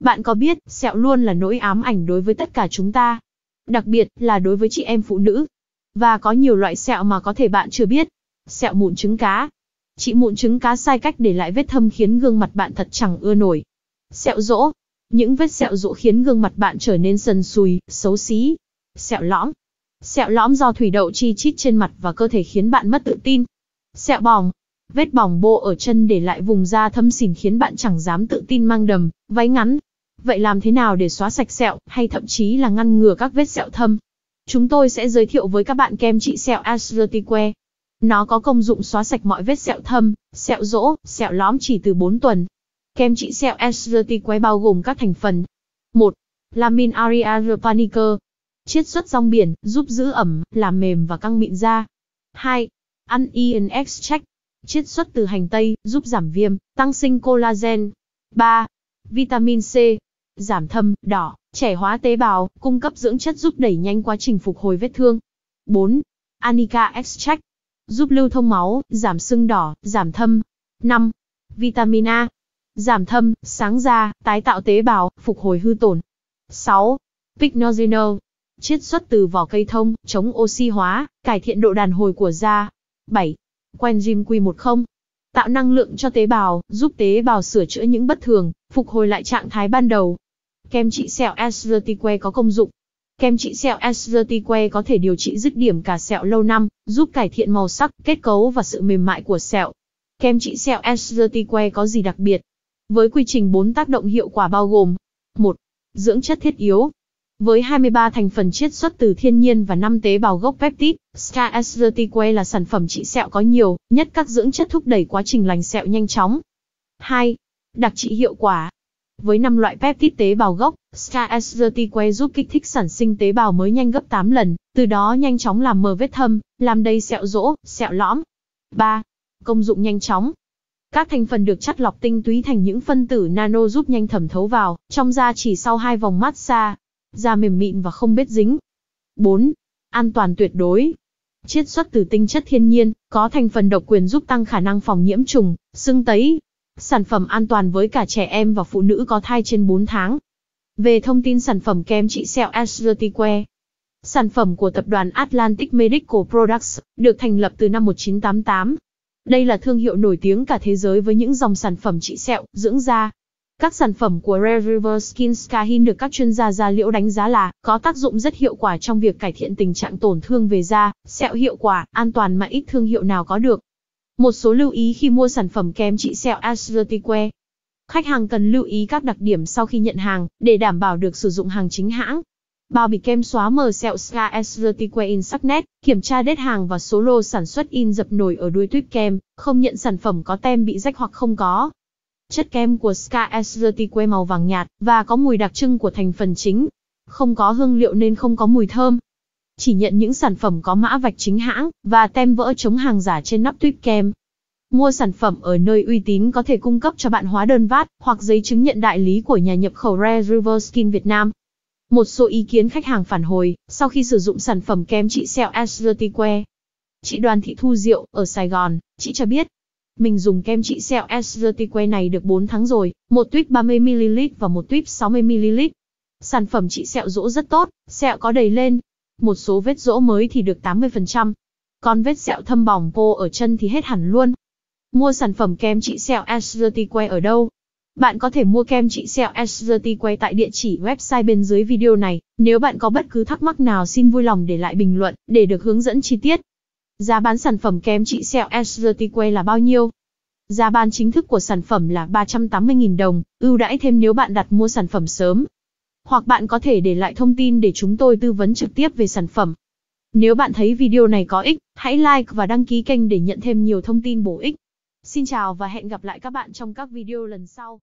bạn có biết, sẹo luôn là nỗi ám ảnh đối với tất cả chúng ta. Đặc biệt là đối với chị em phụ nữ. Và có nhiều loại sẹo mà có thể bạn chưa biết. Sẹo mụn trứng cá. Chị mụn trứng cá sai cách để lại vết thâm khiến gương mặt bạn thật chẳng ưa nổi. Sẹo rỗ. Những vết sẹo rỗ khiến gương mặt bạn trở nên sần sùi, xấu xí. Sẹo lõm. Sẹo lõm do thủy đậu chi chít trên mặt và cơ thể khiến bạn mất tự tin. Sẹo bỏng. Vết bỏng bô ở chân để lại vùng da thâm xỉn khiến bạn chẳng dám tự tin mang đầm, váy ngắn, Vậy làm thế nào để xóa sạch sẹo, hay thậm chí là ngăn ngừa các vết sẹo thâm? Chúng tôi sẽ giới thiệu với các bạn kem trị sẹo Asrtiqua. Nó có công dụng xóa sạch mọi vết sẹo thâm, sẹo rỗ, sẹo lõm chỉ từ 4 tuần. Kem trị sẹo Asrtiqua bao gồm các thành phần. 1. Lamin aria japonica. Chiết xuất rong biển, giúp giữ ẩm, làm mềm và căng mịn da. 2. Ăn Ian Extract. Chiết xuất từ hành tây, giúp giảm viêm, tăng sinh collagen. 3. Vitamin C giảm thâm, đỏ, trẻ hóa tế bào, cung cấp dưỡng chất giúp đẩy nhanh quá trình phục hồi vết thương. 4. Anica Extract Giúp lưu thông máu, giảm sưng đỏ, giảm thâm. 5. Vitamin A Giảm thâm, sáng da, tái tạo tế bào, phục hồi hư tổn. 6. Picnogenol Chiết xuất từ vỏ cây thông, chống oxy hóa, cải thiện độ đàn hồi của da. 7. Coenzyme Q10 Tạo năng lượng cho tế bào, giúp tế bào sửa chữa những bất thường, phục hồi lại trạng thái ban đầu. Kem trị sẹo Azertiqua có công dụng. Kem trị sẹo Azertiqua có thể điều trị dứt điểm cả sẹo lâu năm, giúp cải thiện màu sắc, kết cấu và sự mềm mại của sẹo. Kem trị sẹo Azertiqua có gì đặc biệt? Với quy trình 4 tác động hiệu quả bao gồm 1. Dưỡng chất thiết yếu với 23 thành phần chiết xuất từ thiên nhiên và 5 tế bào gốc peptide, Ska Azertiqua là sản phẩm trị sẹo có nhiều, nhất các dưỡng chất thúc đẩy quá trình lành sẹo nhanh chóng. 2. Đặc trị hiệu quả với 5 loại peptide tế bào gốc, Scarsity giúp kích thích sản sinh tế bào mới nhanh gấp 8 lần, từ đó nhanh chóng làm mờ vết thâm, làm đầy sẹo rỗ, sẹo lõm. 3. Công dụng nhanh chóng. Các thành phần được chắt lọc tinh túy thành những phân tử nano giúp nhanh thẩm thấu vào, trong da chỉ sau hai vòng massage. Da mềm mịn và không bết dính. 4. An toàn tuyệt đối chiết xuất từ tinh chất thiên nhiên, có thành phần độc quyền giúp tăng khả năng phòng nhiễm trùng, sưng tấy, Sản phẩm an toàn với cả trẻ em và phụ nữ có thai trên 4 tháng. Về thông tin sản phẩm kem trị sẹo Asrtiqua. Sản phẩm của tập đoàn Atlantic Medical Products được thành lập từ năm 1988. Đây là thương hiệu nổi tiếng cả thế giới với những dòng sản phẩm trị sẹo, dưỡng da. Các sản phẩm của Rare River Skin Scahin được các chuyên gia da liễu đánh giá là có tác dụng rất hiệu quả trong việc cải thiện tình trạng tổn thương về da, sẹo hiệu quả, an toàn mà ít thương hiệu nào có được. Một số lưu ý khi mua sản phẩm kem trị sẹo Azurticare. Khách hàng cần lưu ý các đặc điểm sau khi nhận hàng để đảm bảo được sử dụng hàng chính hãng. Bao bì kem xóa mờ sẹo Sca Azurticare in sắc nét, kiểm tra đết hàng và số lô sản xuất in dập nổi ở đuôi tuyếp kem, không nhận sản phẩm có tem bị rách hoặc không có. Chất kem của Sca Azurticare màu vàng nhạt và có mùi đặc trưng của thành phần chính. Không có hương liệu nên không có mùi thơm, chỉ nhận những sản phẩm có mã vạch chính hãng và tem vỡ chống hàng giả trên nắp tuyếp kem. Mua sản phẩm ở nơi uy tín có thể cung cấp cho bạn hóa đơn VAT hoặc giấy chứng nhận đại lý của nhà nhập khẩu Rare River Skin Việt Nam. Một số ý kiến khách hàng phản hồi sau khi sử dụng sản phẩm kem trị sẹo Estetique. Chị Đoàn Thị Thu Diệu ở Sài Gòn, chị cho biết, mình dùng kem trị sẹo Estetique này được 4 tháng rồi, một tuyếp 30ml và một tuyếp 60ml. Sản phẩm trị sẹo rỗ rất tốt, sẹo có đầy lên, một số vết rỗ mới thì được 80%. Còn vết sẹo thâm bỏng pô ở chân thì hết hẳn luôn. Mua sản phẩm kem trị sẹo Acertiquay ở đâu? Bạn có thể mua kem trị sẹo Acertiquay tại địa chỉ website bên dưới video này. Nếu bạn có bất cứ thắc mắc nào xin vui lòng để lại bình luận để được hướng dẫn chi tiết. Giá bán sản phẩm kem trị sẹo Acertiquay là bao nhiêu? Giá bán chính thức của sản phẩm là 380.000 đồng, ưu đãi thêm nếu bạn đặt mua sản phẩm sớm hoặc bạn có thể để lại thông tin để chúng tôi tư vấn trực tiếp về sản phẩm. Nếu bạn thấy video này có ích, hãy like và đăng ký kênh để nhận thêm nhiều thông tin bổ ích. Xin chào và hẹn gặp lại các bạn trong các video lần sau.